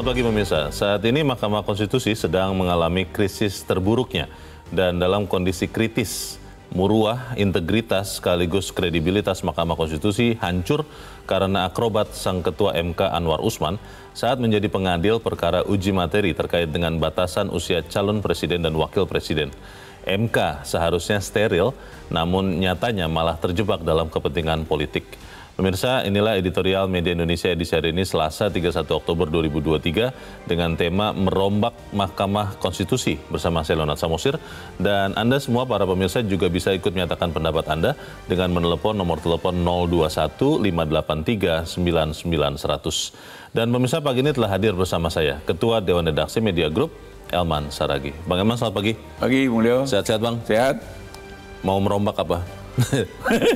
Selamat pagi pemirsa. Saat ini Mahkamah Konstitusi sedang mengalami krisis terburuknya dan dalam kondisi kritis. Muruah, integritas sekaligus kredibilitas Mahkamah Konstitusi hancur karena akrobat sang ketua MK Anwar Usman saat menjadi pengadil perkara uji materi terkait dengan batasan usia calon presiden dan wakil presiden. MK seharusnya steril, namun nyatanya malah terjebak dalam kepentingan politik. Pemirsa, inilah editorial Media Indonesia edisi hari ini Selasa 31 Oktober 2023 dengan tema Merombak Mahkamah Konstitusi bersama saya Leonard Samosir. Dan Anda semua para pemirsa juga bisa ikut menyatakan pendapat Anda dengan menelepon nomor telepon 021 583 99100. Dan pemirsa pagi ini telah hadir bersama saya Ketua Dewan Redaksi Media Group Elman Saragi. Bang Elman, selamat pagi. Pagi, Mulyo. Sehat-sehat, Bang? Sehat. Mau merombak apa?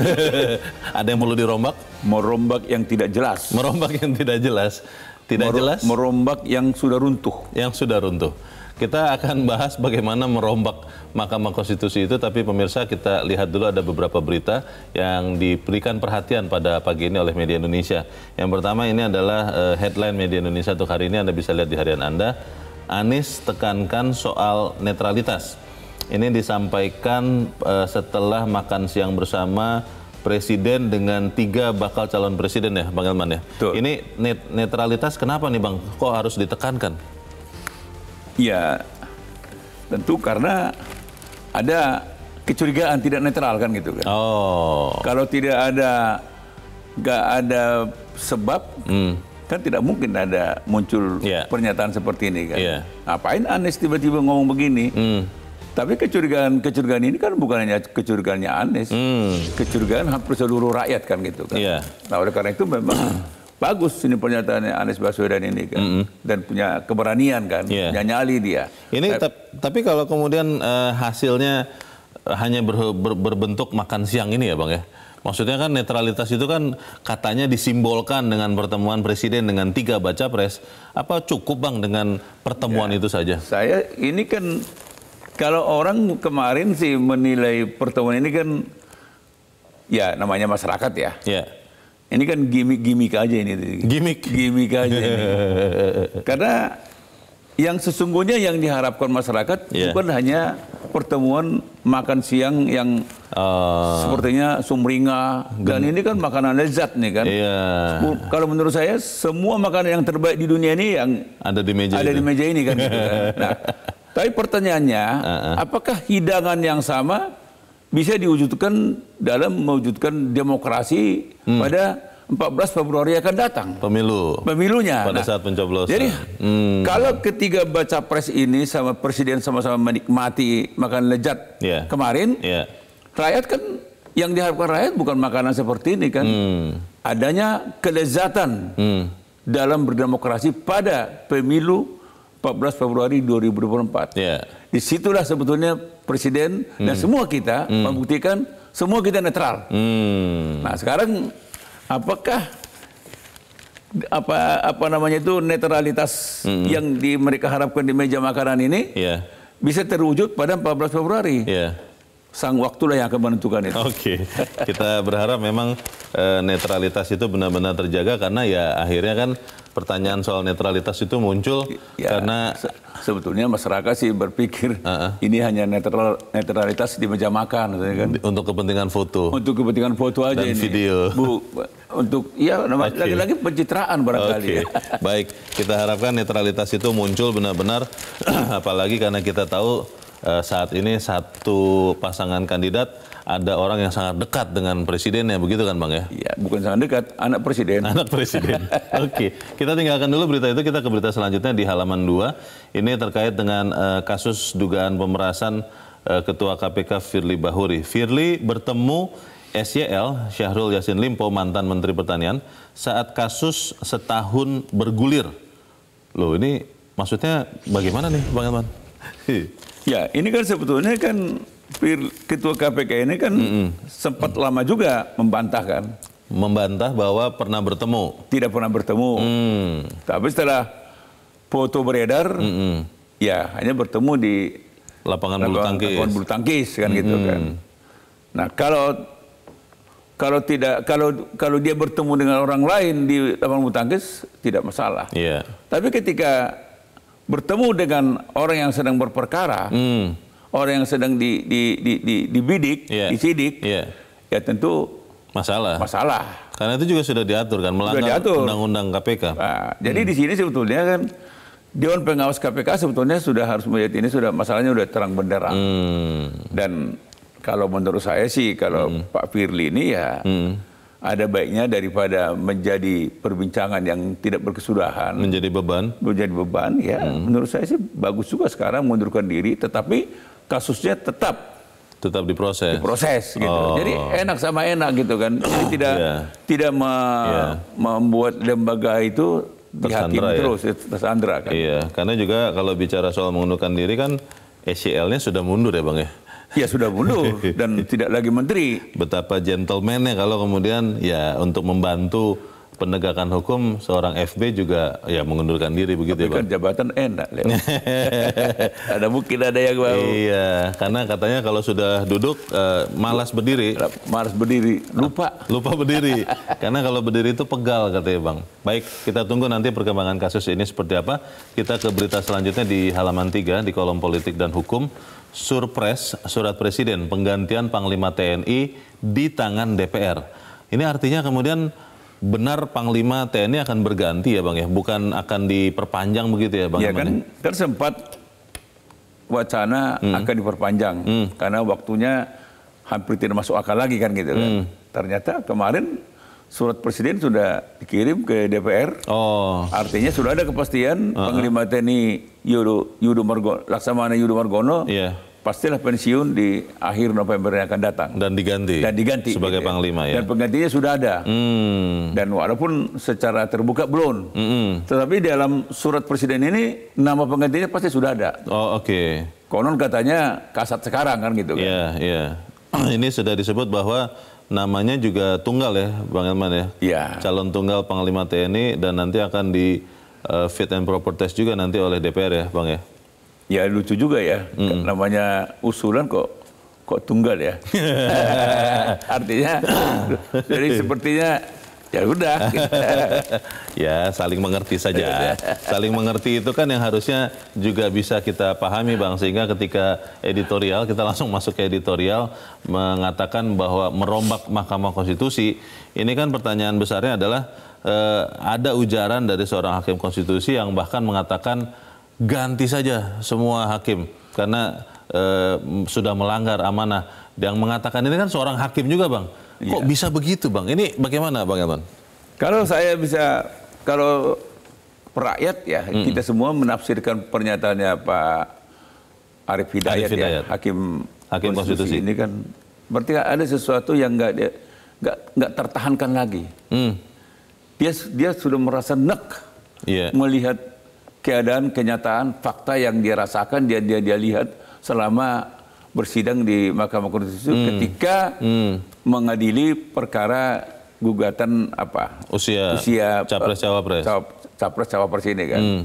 Ada yang perlu dirombak? Merombak yang tidak jelas. Merombak yang tidak jelas. Tidak Mer jelas? Merombak yang sudah runtuh. Yang sudah runtuh. Kita akan bahas bagaimana merombak Mahkamah Konstitusi itu, tapi pemirsa kita lihat dulu ada beberapa berita yang diberikan perhatian pada pagi ini oleh media Indonesia. Yang pertama ini adalah eh, headline media Indonesia untuk hari ini, Anda bisa lihat di harian Anda. Anies tekankan soal netralitas. Ini disampaikan uh, setelah makan siang bersama presiden dengan tiga bakal calon presiden ya, Bang Elman ya. Betul. Ini net netralitas kenapa nih Bang? Kok harus ditekankan? Ya, tentu karena ada kecurigaan tidak netral kan gitu kan. Oh. Kalau tidak ada nggak ada sebab hmm. kan tidak mungkin ada muncul yeah. pernyataan seperti ini kan. Yeah. Ngapain Anies tiba-tiba ngomong begini? Hmm tapi kecurigaan kecurigaan ini kan bukan hanya kecurigaannya Anies, hmm. kecurigaan hampir seluruh rakyat kan gitu kan. Yeah. Nah oleh karena itu memang bagus ini pernyataannya Anies Baswedan ini kan, mm -hmm. dan punya keberanian kan, yeah. punya nyali dia. Ini eh, tapi kalau kemudian uh, hasilnya eh, hanya ber ber berbentuk makan siang ini ya bang ya. Maksudnya kan netralitas itu kan katanya disimbolkan dengan pertemuan presiden dengan tiga baca pres. Apa cukup bang dengan pertemuan ya, itu saja? Saya ini kan kalau orang kemarin sih menilai pertemuan ini kan ya namanya masyarakat ya. Yeah. Ini kan gimmick-gimmick aja ini. Gimmick? Gimmick aja ini. Karena yang sesungguhnya yang diharapkan masyarakat yeah. bukan hanya pertemuan makan siang yang uh, sepertinya sumringah dan ini kan makanan lezat nih kan. Yeah. Kalau menurut saya semua makanan yang terbaik di dunia ini yang ada di meja ada di meja ini kan. Gitu kan. Nah, tapi pertanyaannya, uh-uh. apakah hidangan yang sama bisa diwujudkan dalam mewujudkan demokrasi hmm. pada 14 Februari akan datang? Pemilu. Pemilunya. Pada nah, saat pencoblosan. Jadi hmm. kalau ketiga baca pres ini sama presiden sama-sama menikmati makan lezat yeah. kemarin, yeah. rakyat kan yang diharapkan rakyat bukan makanan seperti ini kan. Hmm. Adanya kelezatan hmm. dalam berdemokrasi pada pemilu 14 Februari 2024. Ya. Disitulah sebetulnya Presiden hmm. dan semua kita hmm. membuktikan semua kita netral. Hmm. Nah sekarang apakah apa apa namanya itu netralitas hmm. yang di mereka harapkan di meja makanan ini yeah. bisa terwujud pada 14 Februari? Yeah sang waktulah yang akan menentukan itu. Oke, okay. kita berharap memang e, netralitas itu benar-benar terjaga karena ya akhirnya kan pertanyaan soal netralitas itu muncul ya, karena se sebetulnya masyarakat sih berpikir uh -uh. ini hanya netral netralitas di meja makan, kan? Untuk kepentingan foto. Untuk kepentingan foto aja Dan ini. video. Bu, untuk ya lagi-lagi okay. pencitraan barangkali. Okay. Ya. Baik, kita harapkan netralitas itu muncul benar-benar, apalagi karena kita tahu Eh, saat ini satu pasangan kandidat ada orang yang sangat dekat dengan presidennya, begitu kan Bang ya? Iya, bukan sangat dekat, anak presiden. Anak presiden. Oke, okay. kita tinggalkan dulu berita itu, kita ke berita selanjutnya di halaman 2. Ini terkait dengan uh, kasus dugaan pemerasan uh, Ketua KPK Firly Bahuri. Firly bertemu SYL, Syahrul Yasin Limpo, mantan Menteri Pertanian, saat kasus setahun bergulir. Loh ini maksudnya bagaimana nih Bang Elman? Ya, ini kan sebetulnya kan ketua KPK ini kan mm -mm. sempat mm lama juga membantah kan. Membantah bahwa pernah bertemu. Tidak pernah bertemu. Mm. Tapi setelah foto beredar, mm -mm. ya hanya bertemu di lapangan, lapangan bulu tangkis. Lapangan bulu tangkis kan mm gitu kan. Nah kalau kalau tidak kalau kalau dia bertemu dengan orang lain di lapangan bulu tangkis tidak masalah. Yeah. Tapi ketika bertemu dengan orang yang sedang berperkara, hmm. orang yang sedang di, di, di, di, dibidik, yeah. disidik, yeah. ya tentu masalah. Masalah. Karena itu juga sudah diatur kan melanggar undang-undang KPK. Nah, hmm. Jadi di sini sebetulnya kan Dewan Pengawas KPK sebetulnya sudah harus melihat ini sudah masalahnya sudah terang benderang. Hmm. Dan kalau menurut saya sih kalau hmm. Pak Firly ini ya hmm ada baiknya daripada menjadi perbincangan yang tidak berkesudahan menjadi beban menjadi beban ya hmm. menurut saya sih bagus juga sekarang mundurkan diri tetapi kasusnya tetap tetap diproses diproses gitu oh. jadi enak sama enak gitu kan jadi tidak yeah. tidak me yeah. membuat lembaga itu tersandra ya? terus ya, tersandra kan iya karena juga kalau bicara soal mengundurkan diri kan scl nya sudah mundur ya bang ya ya sudah mundur dan tidak lagi menteri. Betapa gentlemannya kalau kemudian ya untuk membantu penegakan hukum seorang FB juga ya mengundurkan diri begitu ya, Tapi ya Pak. kan jabatan enak ada mungkin ada yang mau. Iya, karena katanya kalau sudah duduk uh, malas berdiri. Malas berdiri, lupa. Lupa berdiri. karena kalau berdiri itu pegal katanya Bang. Baik, kita tunggu nanti perkembangan kasus ini seperti apa. Kita ke berita selanjutnya di halaman 3 di kolom politik dan hukum surpres surat presiden penggantian Panglima TNI di tangan DPR. Ini artinya kemudian benar Panglima TNI akan berganti ya Bang ya, bukan akan diperpanjang begitu ya Bang? Iya kan? Ya kan, kan sempat wacana hmm. akan diperpanjang hmm. karena waktunya hampir tidak masuk akal lagi kan gitu kan. Hmm. Ternyata kemarin surat presiden sudah dikirim ke DPR. Oh. Artinya sudah ada kepastian uh -huh. Panglima TNI Yudo Yudo Margono, Laksamana Yudo Margono. Yeah. Pastilah pensiun di akhir November yang akan datang. Dan diganti. Dan diganti. Sebagai gitu panglima ya. Dan penggantinya sudah ada. Hmm. Dan walaupun secara terbuka belum. Mm -hmm. Tetapi dalam surat presiden ini nama penggantinya pasti sudah ada. Oh oke. Okay. Konon katanya kasat sekarang kan gitu kan. Iya yeah, iya. Yeah. ini sudah disebut bahwa namanya juga tunggal ya Bang Elman ya? Iya. Calon tunggal Panglima TNI dan nanti akan di uh, fit and proper test juga nanti oleh DPR ya Bang ya? Ya lucu juga ya, mm. namanya usulan kok kok tunggal ya. Artinya, jadi sepertinya ya udah. ya saling mengerti saja. saling mengerti itu kan yang harusnya juga bisa kita pahami bang sehingga ketika editorial kita langsung masuk ke editorial mengatakan bahwa merombak Mahkamah Konstitusi ini kan pertanyaan besarnya adalah eh, ada ujaran dari seorang hakim konstitusi yang bahkan mengatakan ganti saja semua hakim karena eh, sudah melanggar amanah. Yang mengatakan ini kan seorang hakim juga bang Kok ya. bisa begitu Bang? Ini bagaimana Bang Elman? Kalau saya bisa, kalau rakyat ya mm. kita semua menafsirkan pernyataannya Pak Arief Hidayat, Arif ya, Hidayat. Ya, hakim hakim konstitusi. konstitusi ini kan berarti ada sesuatu yang nggak nggak nggak tertahankan lagi. Mm. Dia dia sudah merasa nek yeah. melihat keadaan kenyataan fakta yang dia rasakan dia dia dia lihat selama bersidang di Mahkamah Konstitusi mm. ketika mm mengadili perkara gugatan apa usia, usia capres cawapres capres cawapres ini kan. Hmm.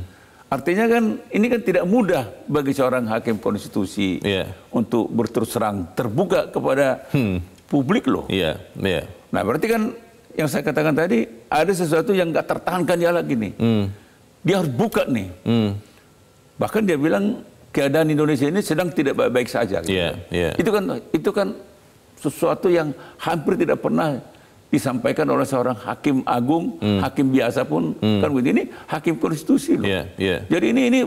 Artinya kan ini kan tidak mudah bagi seorang hakim konstitusi yeah. untuk berterus terang terbuka kepada hmm. publik loh. Iya, yeah. yeah. Nah berarti kan yang saya katakan tadi ada sesuatu yang nggak tertahankan ya lagi nih. Hmm. Dia harus buka nih. Hmm. Bahkan dia bilang keadaan Indonesia ini sedang tidak baik-baik saja. Gitu. Yeah, yeah. Itu kan itu kan sesuatu yang hampir tidak pernah disampaikan oleh seorang hakim agung, hmm. hakim biasa pun hmm. kan begini, ini hakim konstitusi loh. Yeah, yeah. Jadi ini ini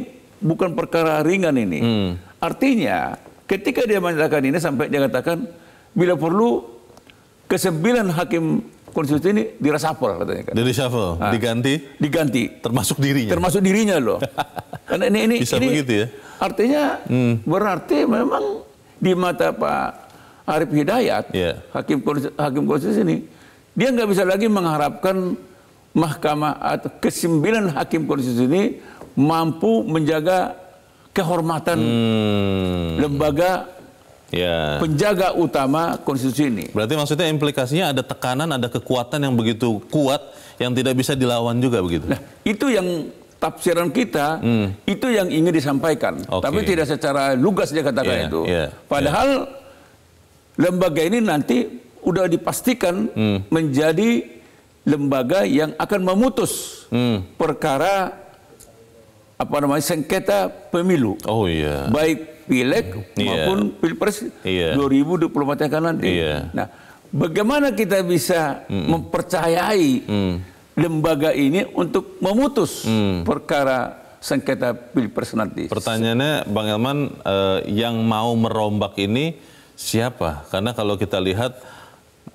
bukan perkara ringan ini. Hmm. Artinya ketika dia menyatakan ini sampai dia katakan bila perlu kesembilan hakim konstitusi ini dirasapel katanya kan. Dari shuffle, nah, diganti. Diganti. Termasuk dirinya. Termasuk dirinya loh. Karena ini ini Bisa ini, begitu ya. Artinya hmm. berarti memang di mata Pak Arif Hidayat, yeah. hakim hakim ini, dia nggak bisa lagi mengharapkan mahkamah atau kesembilan hakim konstitusi ini mampu menjaga kehormatan hmm. lembaga yeah. penjaga utama konstitusi ini. Berarti maksudnya implikasinya ada tekanan, ada kekuatan yang begitu kuat yang tidak bisa dilawan juga begitu. Nah, itu yang tafsiran kita hmm. itu yang ingin disampaikan, okay. tapi tidak secara lugas dia katakan yeah, itu. Yeah, iya. Padahal lembaga ini nanti udah dipastikan hmm. menjadi lembaga yang akan memutus hmm. perkara apa namanya sengketa pemilu. Oh iya. Yeah. Baik pileg yeah. maupun pilpres yeah. 2024 akan nanti. Yeah. Nah, bagaimana kita bisa mm -mm. mempercayai mm. lembaga ini untuk memutus mm. perkara sengketa pilpres nanti? Pertanyaannya, Bang Elman, eh, yang mau merombak ini siapa? Karena kalau kita lihat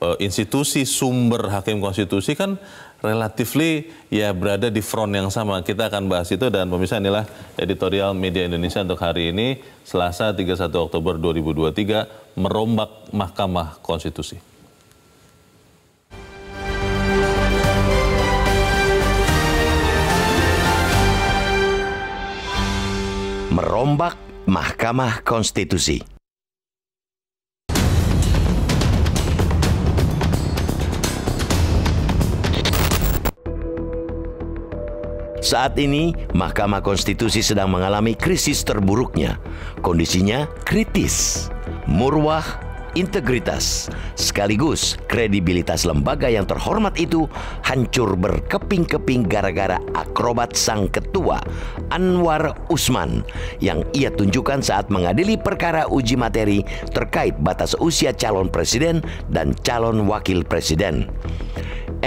eh, institusi sumber hakim konstitusi kan relatifly ya berada di front yang sama. Kita akan bahas itu dan pemirsa inilah editorial Media Indonesia untuk hari ini Selasa 31 Oktober 2023 merombak Mahkamah Konstitusi. merombak Mahkamah Konstitusi. Saat ini, Mahkamah Konstitusi sedang mengalami krisis terburuknya. Kondisinya kritis, murwah, integritas, sekaligus kredibilitas lembaga yang terhormat itu hancur berkeping-keping gara-gara akrobat sang ketua Anwar Usman yang ia tunjukkan saat mengadili perkara uji materi terkait batas usia calon presiden dan calon wakil presiden.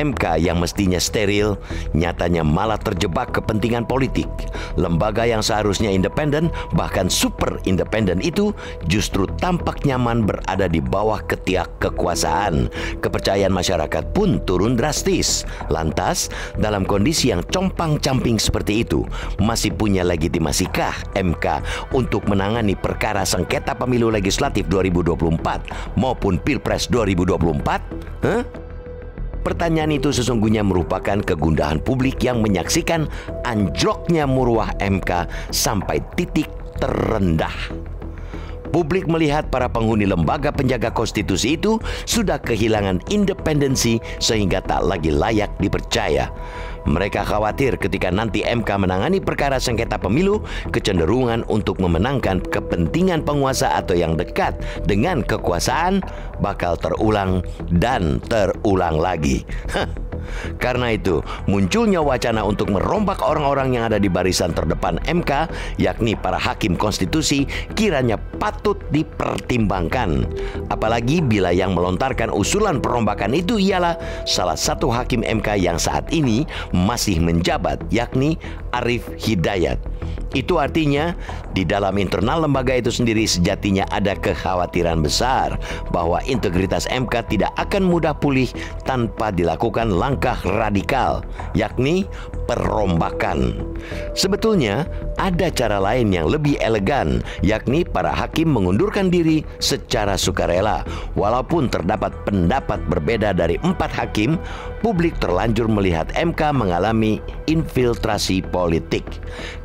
MK yang mestinya steril, nyatanya malah terjebak kepentingan politik. Lembaga yang seharusnya independen, bahkan super independen itu justru tampak nyaman berada di bawah ketiak kekuasaan. Kepercayaan masyarakat pun turun drastis. Lantas, dalam kondisi yang compang-camping seperti itu, masih punya legitimasikah MK untuk menangani perkara sengketa pemilu legislatif 2024 maupun Pilpres 2024? Huh? Pertanyaan itu sesungguhnya merupakan kegundahan publik yang menyaksikan anjloknya murwah MK sampai titik terendah publik melihat para penghuni lembaga penjaga konstitusi itu sudah kehilangan independensi sehingga tak lagi layak dipercaya. Mereka khawatir ketika nanti MK menangani perkara sengketa pemilu, kecenderungan untuk memenangkan kepentingan penguasa atau yang dekat dengan kekuasaan bakal terulang dan terulang lagi. Hah. Karena itu, munculnya wacana untuk merombak orang-orang yang ada di barisan terdepan MK, yakni para hakim konstitusi, kiranya patut dipertimbangkan. Apalagi bila yang melontarkan usulan perombakan itu ialah salah satu hakim MK yang saat ini masih menjabat, yakni Arif Hidayat. Itu artinya, di dalam internal lembaga itu sendiri sejatinya ada kekhawatiran besar bahwa integritas MK tidak akan mudah pulih tanpa dilakukan langkah radikal, yakni perombakan. Sebetulnya, ada cara lain yang lebih elegan, yakni para hakim mengundurkan diri secara sukarela, walaupun terdapat pendapat berbeda dari empat hakim publik terlanjur melihat MK mengalami infiltrasi politik.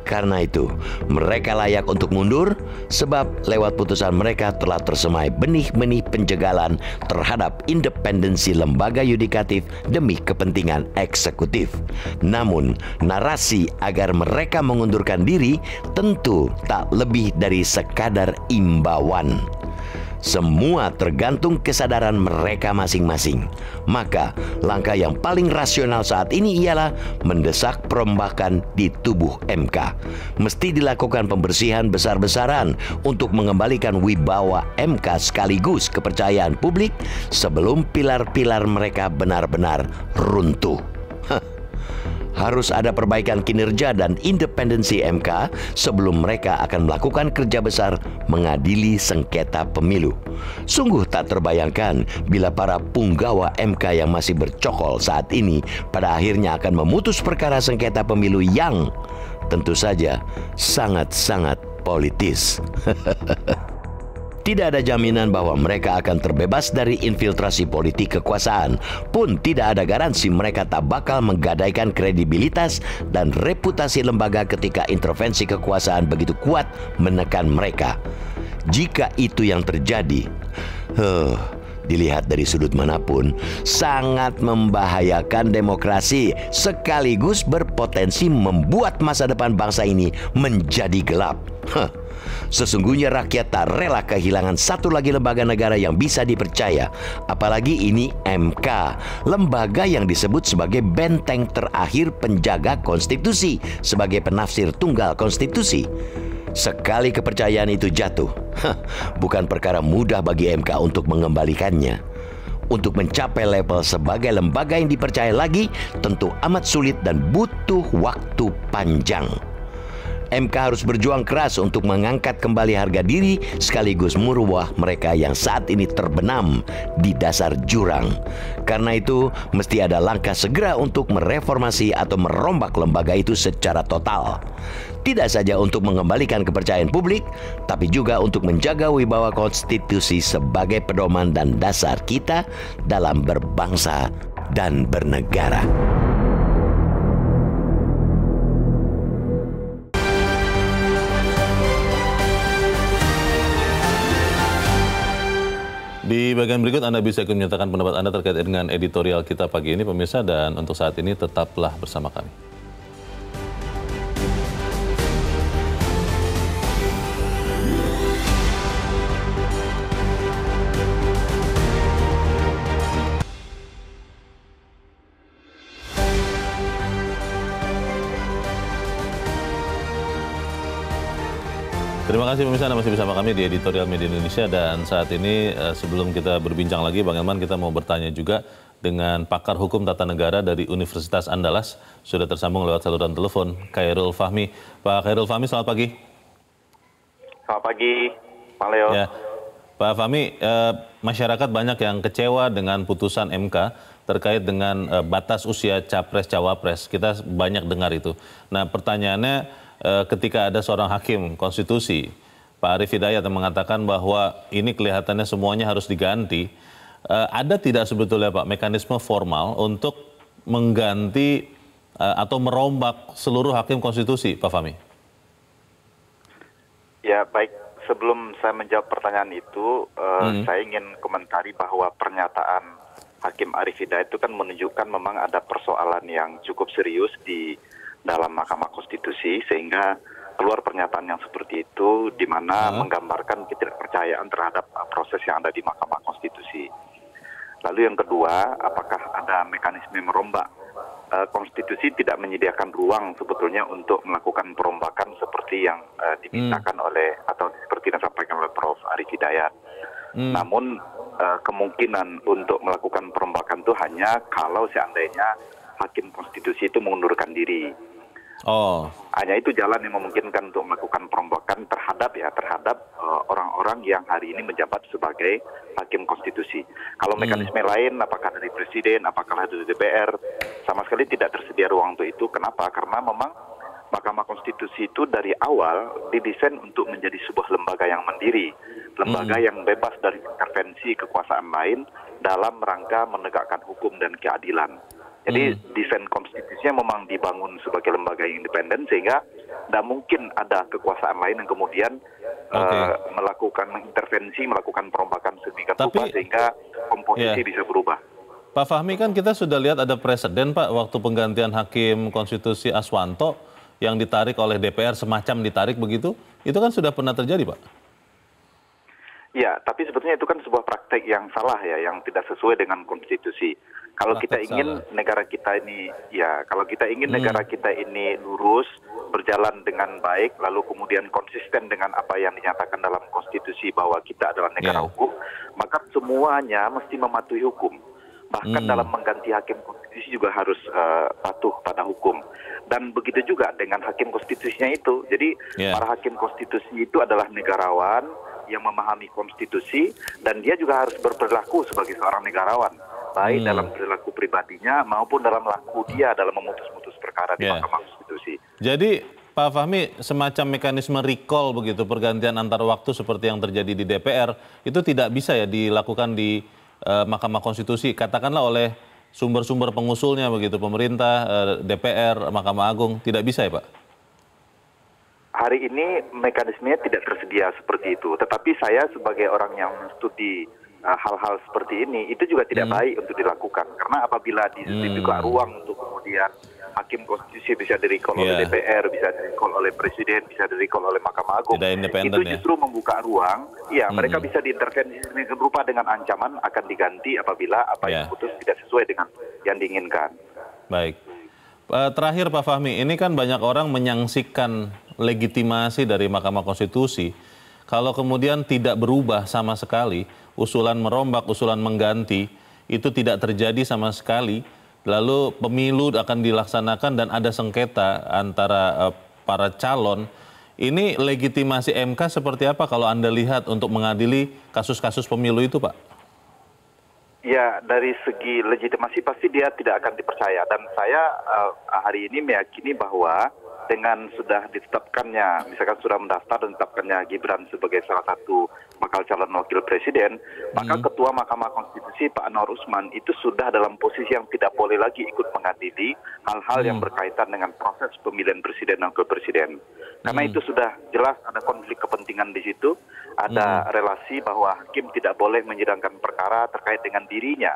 Karena itu, mereka layak untuk mundur sebab lewat putusan mereka telah tersemai benih-benih penjagalan terhadap independensi lembaga yudikatif demi kepentingan eksekutif. Namun, narasi agar mereka mengundurkan diri tentu tak lebih dari sekadar imbauan. Semua tergantung kesadaran mereka masing-masing. Maka, langkah yang paling rasional saat ini ialah mendesak perombakan di tubuh MK. Mesti dilakukan pembersihan besar-besaran untuk mengembalikan wibawa MK sekaligus kepercayaan publik sebelum pilar-pilar mereka benar-benar runtuh harus ada perbaikan kinerja dan independensi MK sebelum mereka akan melakukan kerja besar mengadili sengketa pemilu. Sungguh tak terbayangkan bila para punggawa MK yang masih bercokol saat ini pada akhirnya akan memutus perkara sengketa pemilu yang tentu saja sangat-sangat politis. Tidak ada jaminan bahwa mereka akan terbebas dari infiltrasi politik kekuasaan, pun tidak ada garansi mereka tak bakal menggadaikan kredibilitas dan reputasi lembaga ketika intervensi kekuasaan begitu kuat menekan mereka. Jika itu yang terjadi, huh, dilihat dari sudut manapun, sangat membahayakan demokrasi sekaligus berpotensi membuat masa depan bangsa ini menjadi gelap. Huh. Sesungguhnya rakyat tak rela kehilangan satu lagi lembaga negara yang bisa dipercaya, apalagi ini MK, lembaga yang disebut sebagai benteng terakhir penjaga konstitusi sebagai penafsir tunggal konstitusi. Sekali kepercayaan itu jatuh, heh, bukan perkara mudah bagi MK untuk mengembalikannya. Untuk mencapai level sebagai lembaga yang dipercaya lagi, tentu amat sulit dan butuh waktu panjang. MK harus berjuang keras untuk mengangkat kembali harga diri sekaligus murwah mereka yang saat ini terbenam di dasar jurang. Karena itu, mesti ada langkah segera untuk mereformasi atau merombak lembaga itu secara total. Tidak saja untuk mengembalikan kepercayaan publik, tapi juga untuk menjaga wibawa konstitusi sebagai pedoman dan dasar kita dalam berbangsa dan bernegara. Di bagian berikut Anda bisa ikut menyatakan pendapat Anda terkait dengan editorial kita pagi ini pemirsa dan untuk saat ini tetaplah bersama kami. masih pemirsa Anda masih bersama kami di Editorial Media Indonesia dan saat ini eh, sebelum kita berbincang lagi Bang Elman kita mau bertanya juga dengan pakar hukum tata negara dari Universitas Andalas sudah tersambung lewat saluran telepon Khairul Fahmi. Pak Khairul Fahmi selamat pagi. Selamat pagi, Pak Leo. Ya. Pak Fahmi, eh, masyarakat banyak yang kecewa dengan putusan MK terkait dengan eh, batas usia capres-cawapres. Kita banyak dengar itu. Nah, pertanyaannya ketika ada seorang hakim konstitusi Pak Arief Hidayat yang mengatakan bahwa ini kelihatannya semuanya harus diganti. Uh, ada tidak sebetulnya Pak mekanisme formal untuk mengganti uh, atau merombak seluruh hakim konstitusi, Pak Fami? Ya baik. Sebelum saya menjawab pertanyaan itu, uh, hmm. saya ingin komentari bahwa pernyataan Hakim Arief Hidayat itu kan menunjukkan memang ada persoalan yang cukup serius di dalam Mahkamah Konstitusi sehingga keluar pernyataan yang seperti itu di mana uh. menggambarkan ketidakpercayaan terhadap uh, proses yang ada di Mahkamah Konstitusi. Lalu yang kedua, apakah ada mekanisme merombak? Uh, konstitusi tidak menyediakan ruang sebetulnya untuk melakukan perombakan seperti yang uh, hmm. dimintakan hmm. oleh atau seperti yang disampaikan oleh Prof. Arif Hidayat. Hmm. Namun uh, kemungkinan untuk melakukan perombakan itu hanya kalau seandainya hakim konstitusi itu mengundurkan diri. Oh. Hanya itu jalan yang memungkinkan untuk melakukan perombakan terhadap ya terhadap eh, orang-orang uh, yang hari ini menjabat sebagai hakim konstitusi. Kalau hmm. mekanisme hmm. lain, apakah dari presiden, apakah dari DPR, sama sekali tidak tersedia ruang untuk itu. Kenapa? Karena memang Mahkamah Konstitusi itu dari awal didesain untuk menjadi sebuah lembaga yang mandiri, lembaga hmm. yang bebas dari intervensi kekuasaan lain dalam rangka menegakkan hukum dan keadilan. Jadi hmm. desain konstitusinya memang dibangun sebagai lembaga yang independen sehingga tidak mungkin ada kekuasaan lain yang kemudian eh, okay. uh, melakukan intervensi, melakukan perombakan sedemikian rupa sehingga komposisi yeah. bisa berubah. Pak Fahmi kan kita sudah lihat ada presiden Pak waktu penggantian Hakim Konstitusi Aswanto yang ditarik oleh DPR semacam ditarik begitu, itu kan sudah pernah terjadi Pak? Ya, tapi sebetulnya itu kan sebuah praktek yang salah ya, yang tidak sesuai dengan konstitusi. Kalau kita ingin salah. negara kita ini, ya, kalau kita ingin hmm. negara kita ini lurus, berjalan dengan baik, lalu kemudian konsisten dengan apa yang dinyatakan dalam konstitusi bahwa kita adalah negara yeah. hukum, maka semuanya mesti mematuhi hukum. Bahkan hmm. dalam mengganti hakim konstitusi juga harus uh, patuh pada hukum dan begitu juga dengan hakim konstitusinya itu. Jadi yeah. para hakim konstitusi itu adalah negarawan yang memahami konstitusi dan dia juga harus berperilaku sebagai seorang negarawan baik hmm. dalam perilaku pribadinya maupun dalam laku dia dalam memutus-mutus perkara yeah. di ya. Mahkamah Konstitusi. Jadi Pak Fahmi, semacam mekanisme recall begitu pergantian antar waktu seperti yang terjadi di DPR itu tidak bisa ya dilakukan di uh, Mahkamah Konstitusi katakanlah oleh sumber-sumber pengusulnya begitu pemerintah, uh, eh, DPR, Mahkamah Agung tidak bisa ya Pak? hari ini mekanismenya tidak tersedia seperti itu. Tetapi saya sebagai orang yang studi eh, hal-hal uh, seperti ini itu juga tidak hmm. baik untuk dilakukan karena apabila dibuka hmm. ruang untuk kemudian hakim konstitusi bisa direkol yeah. oleh iya. DPR, bisa direkol oleh presiden, bisa direkol oleh Mahkamah Agung. Itu ya? justru ya? membuka ruang, ya hmm. mereka bisa diintervensi berupa dengan ancaman akan diganti apabila apa yeah. yang iya. putus tidak sesuai dengan yang diinginkan. Baik. Eh, terakhir Pak Fahmi, ini kan banyak orang menyaksikan legitimasi dari Mahkamah Konstitusi, kalau kemudian tidak berubah sama sekali, usulan merombak, usulan mengganti, itu tidak terjadi sama sekali, lalu pemilu akan dilaksanakan dan ada sengketa antara eh, para calon, ini legitimasi MK seperti apa kalau Anda lihat untuk mengadili kasus-kasus pemilu itu, Pak? Ya, dari segi legitimasi pasti dia tidak akan dipercaya. Dan saya uh, hari ini meyakini bahwa dengan sudah ditetapkannya, misalkan sudah mendaftar dan ditetapkannya Gibran sebagai salah satu bakal calon wakil presiden, maka hmm. Ketua Mahkamah Konstitusi Pak Anwar Usman itu sudah dalam posisi yang tidak boleh lagi ikut mengadili hal-hal hmm. yang berkaitan dengan proses pemilihan presiden dan wakil presiden. Karena hmm. itu sudah jelas ada konflik kepentingan di situ, ada hmm. relasi bahwa hakim tidak boleh menyidangkan perkara terkait dengan dirinya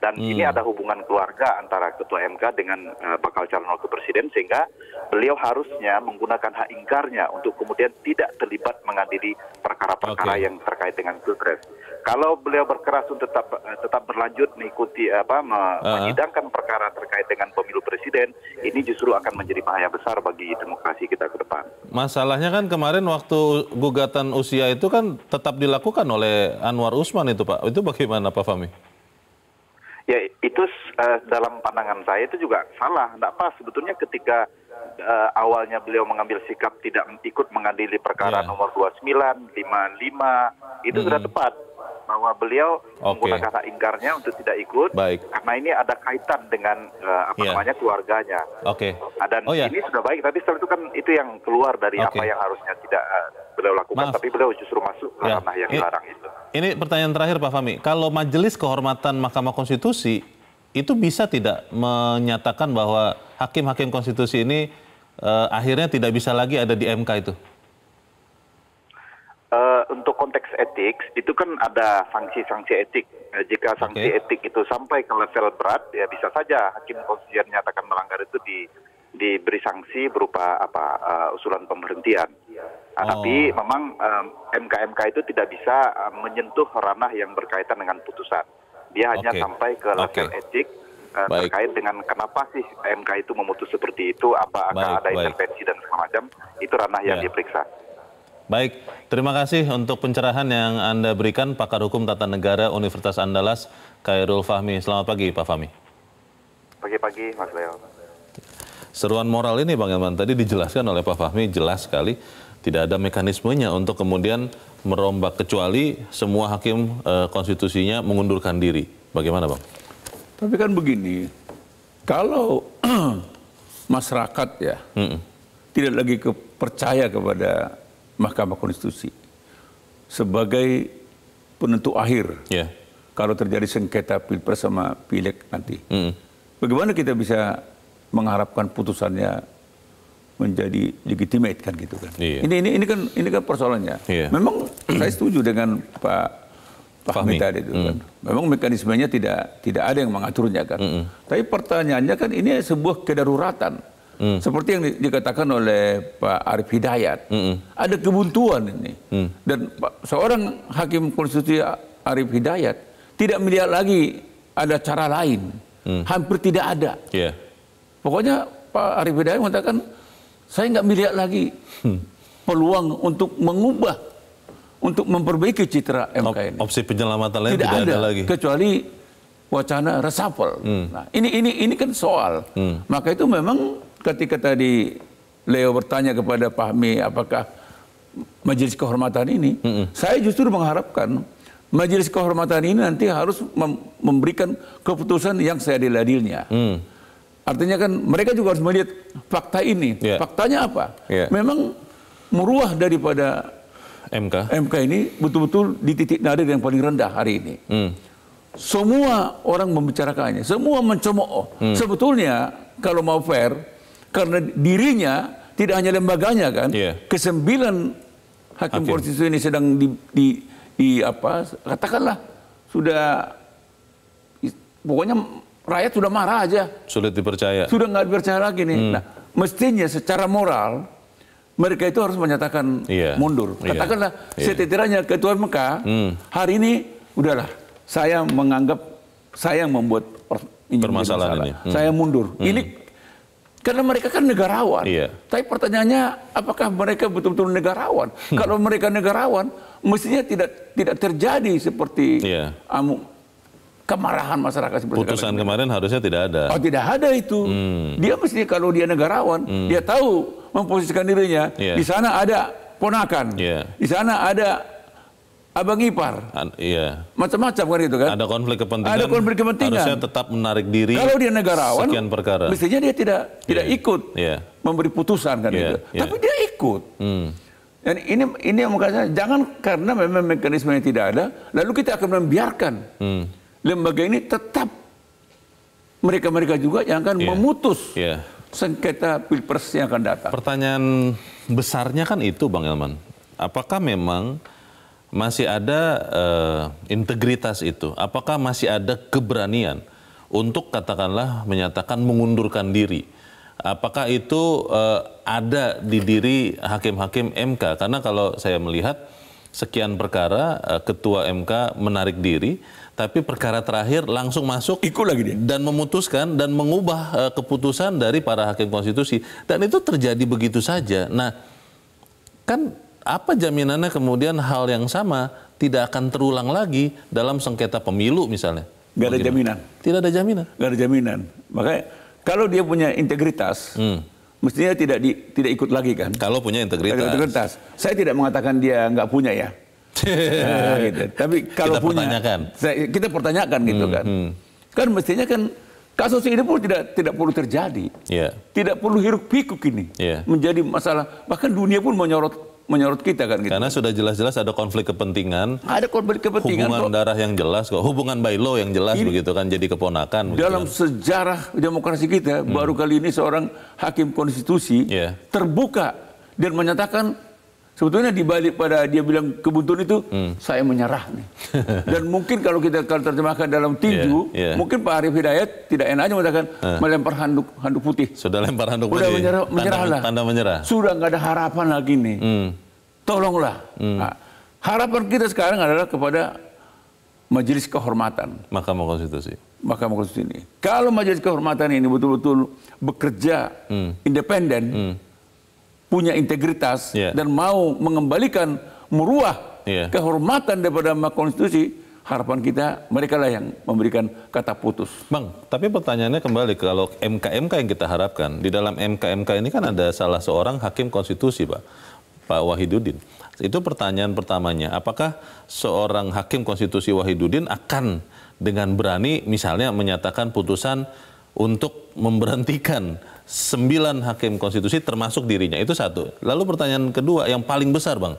dan hmm. ini ada hubungan keluarga antara Ketua MK dengan uh, bakal calon wakil presiden sehingga beliau harusnya menggunakan hak ingkarnya untuk kemudian tidak terlibat mengadili perkara-perkara okay. yang terkait dengan pilpres. Kalau beliau berkeras untuk tetap eh, tetap berlanjut mengikuti eh, apa me uh -huh. menyidangkan perkara terkait dengan pemilu presiden, ini justru akan menjadi bahaya besar bagi demokrasi kita ke depan. Masalahnya kan kemarin waktu gugatan usia itu kan tetap dilakukan oleh Anwar Usman itu Pak. Itu bagaimana Pak Fahmi? Ya itu uh, dalam pandangan saya itu juga salah, tidak pas. Sebetulnya ketika uh, awalnya beliau mengambil sikap tidak ikut mengadili perkara yeah. nomor 29, 55, itu hmm. sudah tepat bahwa beliau okay. menggunakan kata ingkarnya untuk tidak ikut baik. karena ini ada kaitan dengan uh, apa yeah. namanya keluarganya. Oke. Okay. Dan oh, yeah. ini sudah baik tapi setelah itu kan itu yang keluar dari okay. apa yang harusnya tidak uh, beliau lakukan Maaf. tapi beliau justru masuk ke yeah. ranah yang dilarang itu. Ini pertanyaan terakhir Pak Fami, Kalau Majelis Kehormatan Mahkamah Konstitusi itu bisa tidak menyatakan bahwa hakim-hakim konstitusi ini uh, akhirnya tidak bisa lagi ada di MK itu? Uh, untuk konteks etik itu kan ada sanksi-sanksi etik. Nah, jika sanksi okay. etik itu sampai ke level berat, ya bisa saja hakim konstitusi menyatakan melanggar itu di diberi sanksi berupa apa uh, usulan pemberhentian. Nah, oh. Tapi memang um, mk itu tidak bisa uh, menyentuh ranah yang berkaitan dengan putusan. Dia hanya sampai ke level okay. etik uh, terkait dengan kenapa sih MK itu memutus seperti itu, apa akan ada intervensi dan segala macam. Itu ranah yang ya. diperiksa. Baik, terima kasih untuk pencerahan yang Anda berikan pakar hukum tata negara Universitas Andalas Khairul Fahmi. Selamat pagi Pak Fahmi. Pagi-pagi Mas Leo. Seruan moral ini Bang Elman tadi dijelaskan oleh Pak Fahmi jelas sekali tidak ada mekanismenya untuk kemudian merombak kecuali semua hakim e, konstitusinya mengundurkan diri. Bagaimana Bang? Tapi kan begini, kalau masyarakat ya mm -mm. tidak lagi percaya kepada Mahkamah Konstitusi sebagai penentu akhir yeah. kalau terjadi sengketa pilpres sama pileg nanti. Mm. Bagaimana kita bisa mengharapkan putusannya menjadi legitimate kan gitu kan? Yeah. Ini ini ini kan ini kan persoalannya. Yeah. Memang saya setuju dengan Pak Fahmi tadi itu mm. kan. Hmm. Memang mekanismenya tidak tidak ada yang mengaturnya kan. Mm -mm. Tapi pertanyaannya kan ini sebuah kedaruratan. Hmm. Seperti yang dikatakan oleh Pak Arif Hidayat, hmm. ada kebuntuan ini. Hmm. Dan seorang hakim konstitusi Arif Hidayat tidak melihat lagi ada cara lain. Hmm. Hampir tidak ada. Yeah. Pokoknya Pak Arif Hidayat mengatakan, saya nggak melihat lagi hmm. peluang untuk mengubah, untuk memperbaiki citra MK ini. Opsi penyelamatan lain tidak, tidak ada, ada lagi. Kecuali wacana resapel. Hmm. Nah, ini ini ini kan soal. Hmm. Maka itu memang ketika tadi Leo bertanya kepada Fahmi apakah majelis kehormatan ini, mm -hmm. saya justru mengharapkan majelis kehormatan ini nanti harus mem memberikan keputusan yang seadil-adilnya. Mm. Artinya kan mereka juga harus melihat fakta ini. Yeah. Faktanya apa? Yeah. Memang meruah daripada MK. MK ini betul-betul di titik nadir yang paling rendah hari ini. Mm. Semua orang membicarakannya, semua mencemooh. Mm. Sebetulnya kalau mau fair, karena dirinya tidak hanya lembaganya kan, yeah. kesembilan hakim, hakim. konstitusi ini sedang di, di, di apa katakanlah sudah pokoknya rakyat sudah marah aja. Sulit dipercaya. Sudah nggak dipercaya lagi nih. Hmm. Nah, mestinya secara moral mereka itu harus menyatakan yeah. mundur. Iya. Katakanlah yeah. setidaknya ketua Mekah hmm. hari ini udahlah saya menganggap saya yang membuat permasalahan ini. Hmm. Saya mundur. Hmm. Ini karena mereka kan negarawan. Iya. Tapi pertanyaannya, apakah mereka betul-betul negarawan? Hmm. Kalau mereka negarawan, mestinya tidak tidak terjadi seperti iya. amu, kemarahan masyarakat seperti Putusan kemarin. kemarin harusnya tidak ada. Oh, tidak ada itu. Hmm. Dia mestinya kalau dia negarawan, hmm. dia tahu memposisikan dirinya. Yeah. Di sana ada ponakan. Yeah. Di sana ada abang ipar. An iya. Macam-macam kan itu kan. Ada konflik kepentingan. Ada konflik kepentingan. Harusnya tetap menarik diri. Kalau dia negarawan, sekian perkara. Mestinya dia tidak yeah. tidak ikut yeah. memberi putusan kan yeah. itu. Yeah. Tapi dia ikut. Hmm. Dan ini ini yang saya jangan karena memang mekanisme yang tidak ada, lalu kita akan membiarkan hmm. lembaga ini tetap mereka-mereka juga yang akan yeah. memutus yeah. sengketa pilpres yang akan datang. Pertanyaan besarnya kan itu, Bang Elman. Apakah memang masih ada uh, integritas itu? Apakah masih ada keberanian untuk katakanlah menyatakan mengundurkan diri? Apakah itu uh, ada di diri hakim-hakim MK? Karena kalau saya melihat sekian perkara uh, ketua MK menarik diri, tapi perkara terakhir langsung masuk ikut lagi dia dan memutuskan dan mengubah uh, keputusan dari para hakim konstitusi dan itu terjadi begitu saja. Nah, kan apa jaminannya kemudian hal yang sama tidak akan terulang lagi dalam sengketa pemilu misalnya? Gak ada jaminan. Tidak ada jaminan. Gak ada jaminan. Makanya kalau dia punya integritas, hmm. mestinya tidak di, tidak ikut lagi kan? Kalau punya integritas. Kalau integritas. Saya tidak mengatakan dia nggak punya ya. nah, gitu. Tapi kalau kita punya, pertanyakan. Saya, kita pertanyakan gitu hmm, kan. Hmm. Kan mestinya kan kasus ini pun tidak tidak perlu terjadi. Yeah. Tidak perlu hiruk pikuk ini yeah. menjadi masalah. Bahkan dunia pun menyorot menyorot kita kan gitu. Karena sudah jelas-jelas ada konflik kepentingan. Ada konflik kepentingan. Hubungan kok. darah yang jelas kok, hubungan by law yang jelas ini, begitu kan jadi keponakan. Dalam begitu. Kan. sejarah demokrasi kita hmm. baru kali ini seorang hakim konstitusi yeah. terbuka dan menyatakan sebetulnya dibalik pada dia bilang kebuntuan itu hmm. saya menyerah nih. Dan mungkin kalau kita kalau terjemahkan dalam tinju, yeah, yeah. mungkin Pak Arief Hidayat tidak enaknya mengatakan uh. melempar handuk handuk putih. Sudah lempar handuk putih. Sudah menyerah, menyerahlah. Tanda, tanda menyerah. Sudah nggak ada harapan lagi nih. Hmm. Tolonglah. Hmm. Nah, harapan kita sekarang adalah kepada Majelis Kehormatan. Mahkamah Konstitusi. Mahkamah Konstitusi ini. Kalau Majelis Kehormatan ini betul-betul bekerja hmm. independen. Hmm punya integritas yeah. dan mau mengembalikan meruah yeah. kehormatan daripada Mahkamah Konstitusi, harapan kita mereka lah yang memberikan kata putus. Bang, tapi pertanyaannya kembali kalau MKMK yang kita harapkan di dalam MKMK ini kan ada salah seorang hakim konstitusi, Pak, Pak Wahidudin. Itu pertanyaan pertamanya, apakah seorang hakim konstitusi Wahiduddin akan dengan berani misalnya menyatakan putusan untuk memberhentikan sembilan hakim konstitusi termasuk dirinya. Itu satu. Lalu pertanyaan kedua yang paling besar, Bang.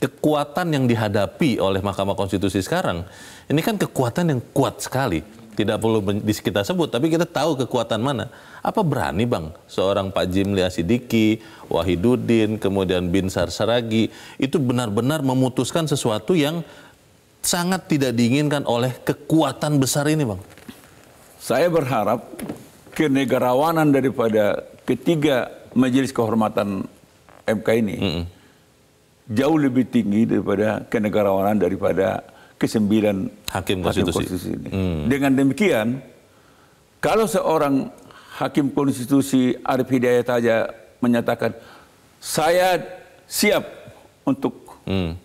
Kekuatan yang dihadapi oleh Mahkamah Konstitusi sekarang, ini kan kekuatan yang kuat sekali. Tidak perlu kita sebut, tapi kita tahu kekuatan mana. Apa berani Bang seorang Pak Jimli Asidiki, Wahidudin, kemudian Bin Sar Saragi, itu benar-benar memutuskan sesuatu yang sangat tidak diinginkan oleh kekuatan besar ini Bang? Saya berharap kenegarawanan daripada ketiga majelis kehormatan MK ini mm -hmm. jauh lebih tinggi daripada kenegarawanan daripada kesembilan hakim konstitusi, hakim konstitusi ini. Mm. Dengan demikian, kalau seorang hakim konstitusi Arif Hidayat saja menyatakan saya siap untuk mm.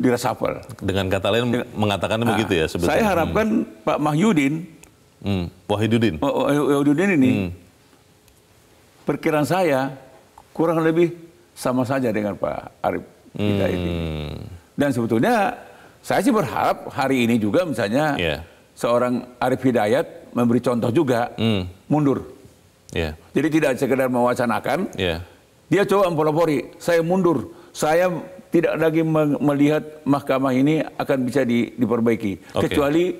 dirasapel. Dengan kata lain dengan, mengatakan nah, begitu ya sebetulnya. Saya harapkan hmm. Pak Mahyudin Hmm. Wahidudin. Oh, oh, eh, Wahidudin ini hmm. perkiraan saya kurang lebih sama saja dengan Pak Arif kita hmm. ini. Dan sebetulnya saya sih berharap hari ini juga misalnya yeah. seorang Arif Hidayat memberi contoh juga mm. mundur. Yeah. Jadi tidak sekedar mewacanakan. Yeah. Dia coba mempelopori, saya mundur, saya tidak lagi melihat mahkamah ini akan bisa di, diperbaiki okay. kecuali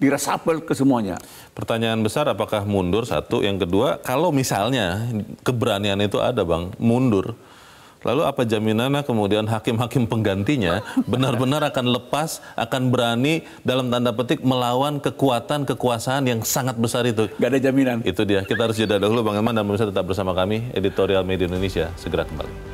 diresapel ke semuanya. Pertanyaan besar apakah mundur satu, yang kedua kalau misalnya keberanian itu ada bang mundur, lalu apa jaminannya kemudian hakim-hakim penggantinya benar-benar akan lepas, akan berani dalam tanda petik melawan kekuatan kekuasaan yang sangat besar itu? Gak ada jaminan. Itu dia. Kita harus jeda dahulu bang Eman dan pemirsa tetap bersama kami editorial media Indonesia segera kembali.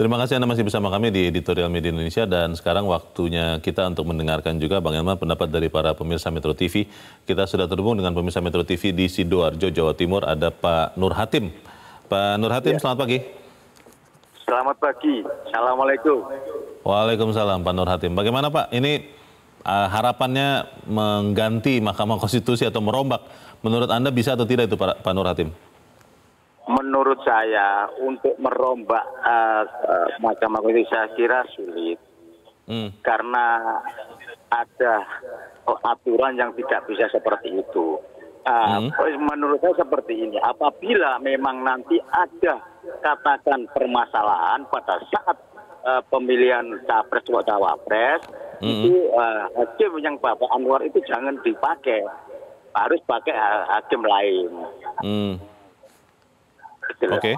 Terima kasih Anda masih bersama kami di Editorial Media Indonesia dan sekarang waktunya kita untuk mendengarkan juga Bang Elman pendapat dari para pemirsa Metro TV. Kita sudah terhubung dengan pemirsa Metro TV di Sidoarjo, Jawa Timur ada Pak Nur Hatim. Pak Nur Hatim, ya. selamat pagi. Selamat pagi. Assalamualaikum. Waalaikumsalam Pak Nur Hatim. Bagaimana Pak? Ini uh, harapannya mengganti Mahkamah Konstitusi atau merombak. Menurut Anda bisa atau tidak itu Pak, Pak Nur Hatim? menurut saya untuk merombak uh, eh, uh, eh, Mahkamah Konstitusi saya kira sulit hmm. karena ada aturan yang tidak bisa seperti itu. Uh, hmm. Menurut saya seperti ini. Apabila memang nanti ada katakan permasalahan pada saat uh, pemilihan capres atau cawapres, hmm. itu uh, hakim yang Bapak Anwar itu jangan dipakai, harus pakai hakim lain. Hmm. Gitu Oke. Okay.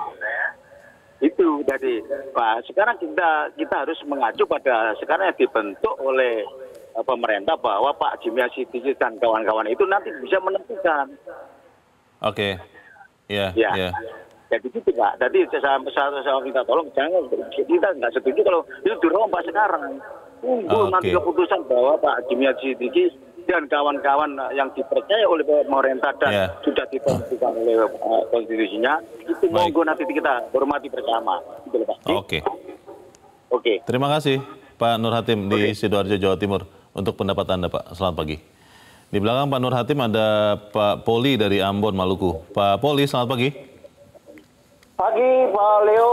Itu dari Pak. Sekarang kita kita harus mengacu pada sekarang yang dibentuk oleh eh, pemerintah bahwa Pak Jimmy Sidiki dan kawan-kawan itu nanti bisa menentukan. Oke. Okay. Iya, yeah, ya. Yeah. Jadi gitu Pak. Jadi saya, saya, saya minta tolong jangan kita nggak setuju kalau itu dirombak sekarang. Tunggu okay. nanti keputusan bahwa Pak Jimmy Sidiki dan kawan-kawan yang dipercaya oleh pemerintah dan yeah. sudah ditentukan oleh uh, konstitusinya itu Baik. monggo nanti kita hormati bersama. Gitu oke Oke. Okay. Oke. Okay. Terima kasih Pak Nur Hatim okay. di sidoarjo Jawa Timur untuk pendapat anda Pak. Selamat pagi. Di belakang Pak Nur Hatim ada Pak Poli dari Ambon Maluku. Pak Poli, selamat pagi. Pagi Pak Leo.